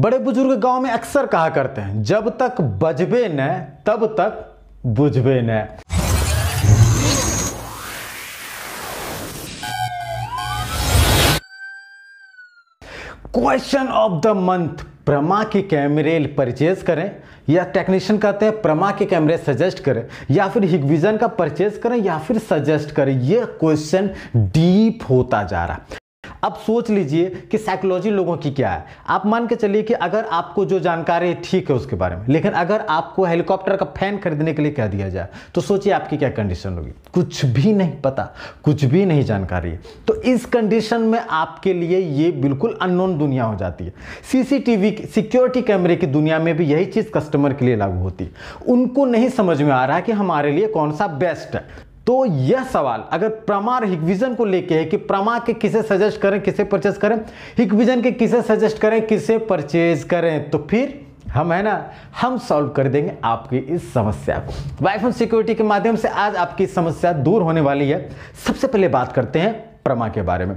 बड़े बुजुर्ग गांव में अक्सर कहा करते हैं जब तक बजबे न तब तक बुझबे न क्वेश्चन ऑफ द मंथ प्रमा के कैमरे परचेज करें या टेक्नीशियन कहते हैं प्रमा के कैमरे सजेस्ट करें या फिर हिगविजन का परचेज करें या फिर सजेस्ट करें यह क्वेश्चन डीप होता जा रहा अब सोच लीजिए कि साइकोलॉजी लोगों की क्या है आप मान के चलिए कि अगर आपको जो जानकारी ठीक है उसके बारे में लेकिन अगर आपको हेलीकॉप्टर का फैन खरीदने के लिए कह दिया जाए तो सोचिए आपकी क्या कंडीशन होगी कुछ भी नहीं पता कुछ भी नहीं जानकारी है तो इस कंडीशन में आपके लिए ये बिल्कुल अननोन दुनिया हो जाती है सीसीटीवी सिक्योरिटी कैमरे की दुनिया में भी यही चीज़ कस्टमर के लिए लागू होती है उनको नहीं समझ में आ रहा है कि हमारे लिए कौन सा बेस्ट है तो यह सवाल अगर प्रमा हिकविजन को लेके है कि प्रमा के किसे सजेस्ट करें किसे परचेज करें हिकविजन के किसे सजेस्ट करें किसे परचेज करें तो फिर हम है ना हम सॉल्व कर देंगे आपकी इस समस्या को एंड सिक्योरिटी के माध्यम से आज आपकी समस्या दूर होने वाली है सबसे पहले बात करते हैं प्रमा के बारे में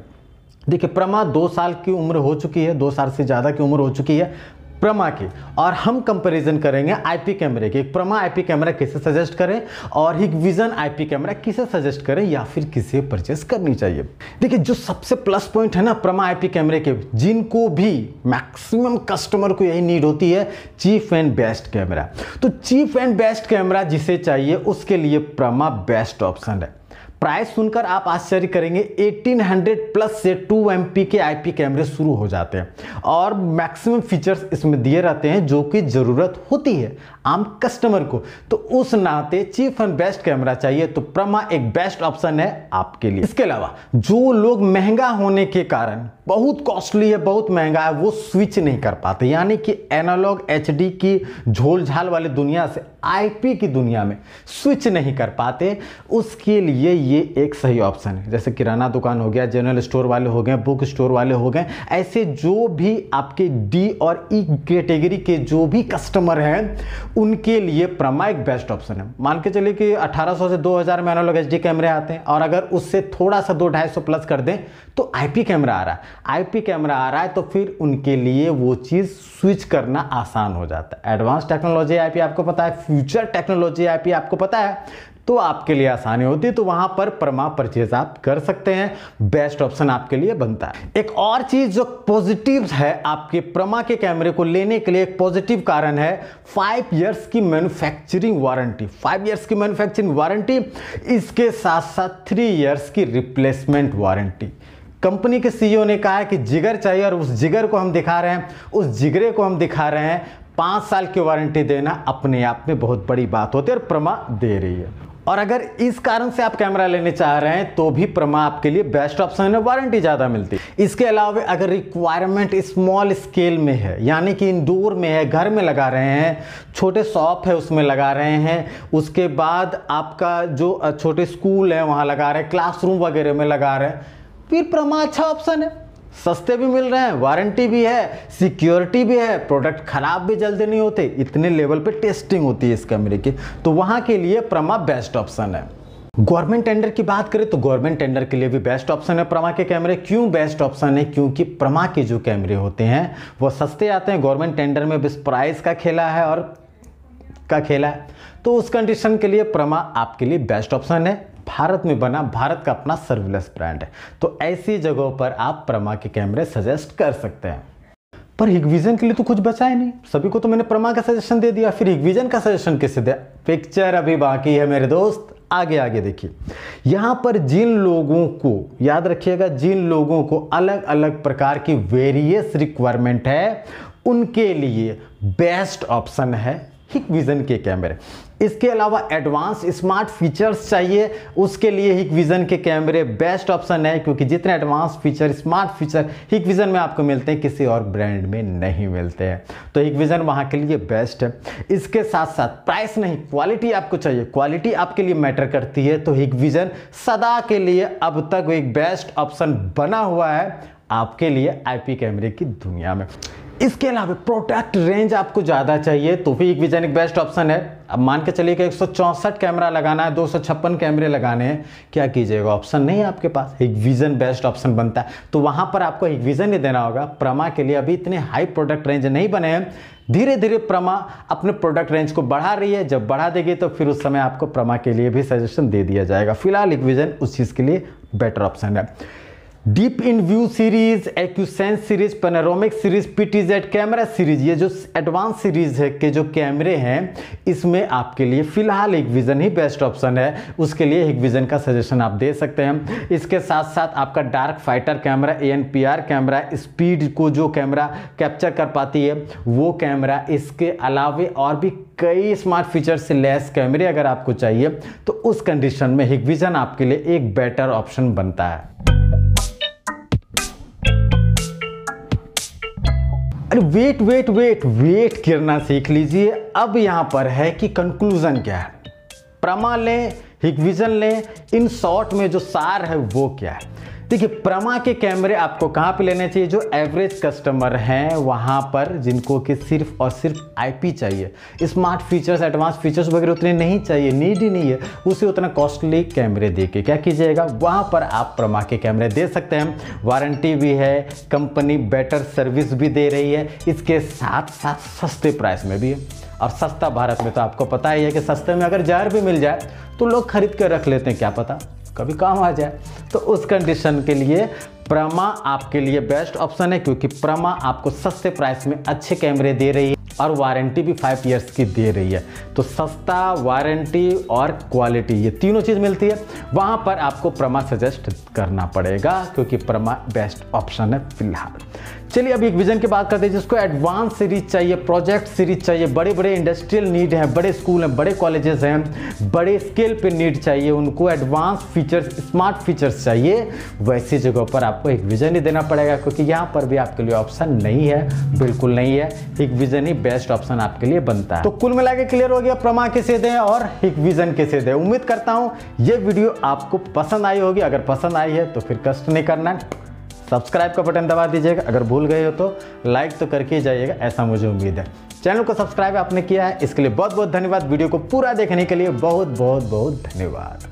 देखिए प्रमा दो साल की उम्र हो चुकी है दो साल से ज़्यादा की उम्र हो चुकी है प्रमा की और हम कंपैरिजन करेंगे आईपी कैमरे के प्रमा आईपी कैमरा किसे सजेस्ट करें और एक विजन आईपी कैमरा किसे सजेस्ट करें या फिर किसे परचेस करनी चाहिए देखिए जो सबसे प्लस पॉइंट है ना प्रमा आईपी कैमरे के जिनको भी मैक्सिमम कस्टमर को यही नीड होती है चीप एंड बेस्ट कैमरा तो चीप एंड बेस्ट कैमरा जिसे चाहिए उसके लिए प्रमा बेस्ट ऑप्शन है प्राइस सुनकर आप आश्चर्य करेंगे 1800 प्लस से 2 एम के आईपी कैमरे शुरू हो जाते हैं और मैक्सिमम फीचर्स इसमें दिए रहते हैं जो कि ज़रूरत होती है आम कस्टमर को तो उस नाते चीफ एंड बेस्ट कैमरा चाहिए तो प्रमा एक बेस्ट ऑप्शन है आपके लिए इसके अलावा जो लोग महंगा होने के कारण बहुत कॉस्टली है बहुत महंगा है वो स्विच नहीं कर पाते यानी कि एनालॉग एच की झोलझाल वाली दुनिया से आईपी की दुनिया में स्विच नहीं कर पाते उसके लिए ये एक सही ऑप्शन है जैसे किराना दुकान हो गया जनरल स्टोर वाले हो गए बुक स्टोर वाले हो गए ऐसे जो भी आपके डी और ई e कैटेगरी के जो भी कस्टमर हैं उनके लिए प्रमा एक बेस्ट ऑप्शन है मान के चलिए कि 1800 से 2000 में एनालॉग एच कैमरे आते हैं और अगर उससे थोड़ा सा दो ढाई सौ प्लस कर दें तो आईपी कैमरा आ रहा है आईपी कैमरा आ रहा है तो फिर उनके लिए वो चीज़ स्विच करना आसान हो जाता है एडवांस टेक्नोलॉजी आईपी आपको पता है फ्यूचर टेक्नोलॉजी आईपी आपको पता है तो आपके लिए आसानी होती है तो वहां पर परमा परचेज आप कर सकते हैं बेस्ट ऑप्शन आपके लिए बनता है एक और चीज जो पॉजिटिव है आपके परमा के कैमरे को लेने के लिए एक पॉजिटिव कारण है फाइव ईयर्स की मैन्युफैक्चरिंग वारंटी फाइव ईयर्स की मैन्युफैक्चरिंग वारंटी इसके साथ साथ थ्री ईयर्स की रिप्लेसमेंट वारंटी कंपनी के सीईओ e ने कहा है कि जिगर चाहिए और उस जिगर को हम दिखा रहे हैं उस जिगरे को हम दिखा रहे हैं पाँच साल की वारंटी देना अपने आप में बहुत बड़ी बात होती है और प्रमा दे रही है और अगर इस कारण से आप कैमरा लेने चाह रहे हैं तो भी प्रमा आपके लिए बेस्ट ऑप्शन है वारंटी ज़्यादा मिलती है इसके अलावा अगर रिक्वायरमेंट स्मॉल स्केल में है यानी कि इंडोर में है घर में लगा रहे हैं छोटे शॉप है उसमें लगा रहे हैं उसके बाद आपका जो छोटे स्कूल है वहाँ लगा रहे हैं क्लासरूम वगैरह में लगा रहे हैं फिर प्रमा अच्छा ऑप्शन है सस्ते भी मिल रहे हैं वारंटी भी है सिक्योरिटी भी है प्रोडक्ट ख़राब भी जल्दी नहीं होते इतने लेवल पे टेस्टिंग होती है इस कैमरे की तो वहाँ के लिए प्रमा बेस्ट ऑप्शन है गवर्नमेंट टेंडर की बात करें तो गवर्नमेंट टेंडर के लिए भी बेस्ट ऑप्शन है प्रमा के कैमरे क्यों बेस्ट ऑप्शन है क्योंकि प्रमा के जो कैमरे होते हैं वो सस्ते आते हैं गवर्नमेंट टेंडर में बस प्राइस का खेला है और का खेला है तो उस कंडीशन के लिए प्रमा आपके लिए बेस्ट ऑप्शन है भारत में बना भारत का अपना सर्विलेंस ब्रांड है तो ऐसी जगहों पर आप प्रमा के कैमरे सजेस्ट कर सकते हैं पर हिगविजन के लिए तो कुछ बचा ही नहीं सभी को तो मैंने प्रमा का सजेशन दे दिया फिर हिगविजन का सजेशन किससे दिया पिक्चर अभी बाकी है मेरे दोस्त आगे आगे देखिए यहां पर जिन लोगों को याद रखिएगा जिन लोगों को अलग अलग प्रकार की वेरियस रिक्वायरमेंट है उनके लिए बेस्ट ऑप्शन है हिक विज़न के कैमरे इसके अलावा एडवांस स्मार्ट फीचर्स चाहिए उसके लिए हिक विज़न के कैमरे बेस्ट ऑप्शन है क्योंकि जितने advance feature smart feature Hikvision में आपको मिलते हैं किसी और ब्रांड में नहीं मिलते हैं तो हिक विज़न वहाँ के लिए बेस्ट है इसके साथ साथ प्राइस नहीं क्वालिटी आपको चाहिए क्वालिटी आपके लिए मैटर करती है तो हिक विज़न सदा के लिए अब तक एक बेस्ट ऑप्शन बना हुआ है आपके लिए आईपी कैमरे की दुनिया में इसके अलावा प्रोडक्ट रेंज आपको ज़्यादा चाहिए तो भी एक विजन एक बेस्ट ऑप्शन है अब मान के चलिए कि एक कैमरा लगाना है दो कैमरे लगाने हैं क्या कीजिएगा ऑप्शन नहीं आपके पास एक विजन बेस्ट ऑप्शन बनता है तो वहाँ पर आपको एक विज़न ही देना होगा प्रमा के लिए अभी इतने हाई प्रोडक्ट रेंज नहीं बने हैं धीरे धीरे प्रमा अपने प्रोडक्ट रेंज को बढ़ा रही है जब बढ़ा देगी तो फिर उस समय आपको प्रमा के लिए भी सजेशन दे दिया जाएगा फिलहाल एक विजन उस चीज़ के लिए बेटर ऑप्शन है deep in view series AcuSense series panoramic series PTZ camera series ये जो एडवांस सीरीज है के जो कैमरे हैं इसमें आपके लिए फिलहाल एक विज़न ही बेस्ट ऑप्शन है उसके लिए एक विज़न का सजेशन आप दे सकते हैं इसके साथ साथ आपका dark fighter camera A N P R camera speed को जो कैमरा कैप्चर कर पाती है वो कैमरा इसके अलावे और भी कई स्मार्ट फीचर से लेस कैमरे अगर आपको चाहिए तो उस कंडीशन में हिगविजन आपके लिए एक बेटर ऑप्शन बनता है अरे वेट वेट वेट वेट गिरना सीख लीजिए अब यहाँ पर है कि कंक्लूज़न क्या है प्रमा लें हिगविजन लें इन शॉर्ट में जो सार है वो क्या है देखिए प्रमा के कैमरे आपको कहाँ पे लेने चाहिए जो एवरेज कस्टमर हैं वहाँ पर जिनको कि सिर्फ और सिर्फ आईपी चाहिए स्मार्ट फीचर्स एडवांस फीचर्स वगैरह उतने नहीं चाहिए नीड ही नहीं है उसे उतना कॉस्टली कैमरे दे के क्या कीजिएगा वहाँ पर आप प्रमा के कैमरे दे सकते हैं वारंटी भी है कंपनी बेटर सर्विस भी दे रही है इसके साथ साथ सस्ते प्राइस में भी है और सस्ता भारत में तो आपको पता ही है कि सस्ते में अगर जार भी मिल जाए तो लोग खरीद कर रख लेते हैं क्या पता कभी काम आ जाए तो उस कंडीशन के लिए प्रमा आपके लिए बेस्ट ऑप्शन है क्योंकि प्रमा आपको सस्ते प्राइस में अच्छे कैमरे दे रही है और वारंटी भी फाइव ईयर्स की दे रही है तो सस्ता वारंटी और क्वालिटी ये तीनों चीज़ मिलती है वहाँ पर आपको प्रमा सजेस्ट करना पड़ेगा क्योंकि प्रमा बेस्ट ऑप्शन है फिलहाल चलिए अब एक विजन की बात करते हैं जिसको एडवांस सीरीज चाहिए प्रोजेक्ट सीरीज चाहिए बड़े बड़े इंडस्ट्रियल नीड हैं बड़े स्कूल हैं बड़े कॉलेजेस हैं बड़े स्केल पे नीड चाहिए उनको एडवांस फीचर्स स्मार्ट फीचर्स चाहिए वैसी जगह पर आपको एक विजन ही देना पड़ेगा क्योंकि यहाँ पर भी आपके लिए ऑप्शन नहीं है बिल्कुल नहीं है एक विजन ही बेस्ट ऑप्शन आपके लिए बनता है तो कुल मिला के क्लियर हो गया प्रमा के सीधे और हिकविजन के सीधे उम्मीद करता हूँ ये वीडियो आपको पसंद आई होगी अगर पसंद आई है तो फिर कष्ट नहीं करना सब्सक्राइब का बटन दबा दीजिएगा अगर भूल गए हो तो लाइक तो करके ही जाइएगा ऐसा मुझे उम्मीद है चैनल को सब्सक्राइब आपने किया है इसके लिए बहुत बहुत धन्यवाद वीडियो को पूरा देखने के लिए बहुत बहुत बहुत धन्यवाद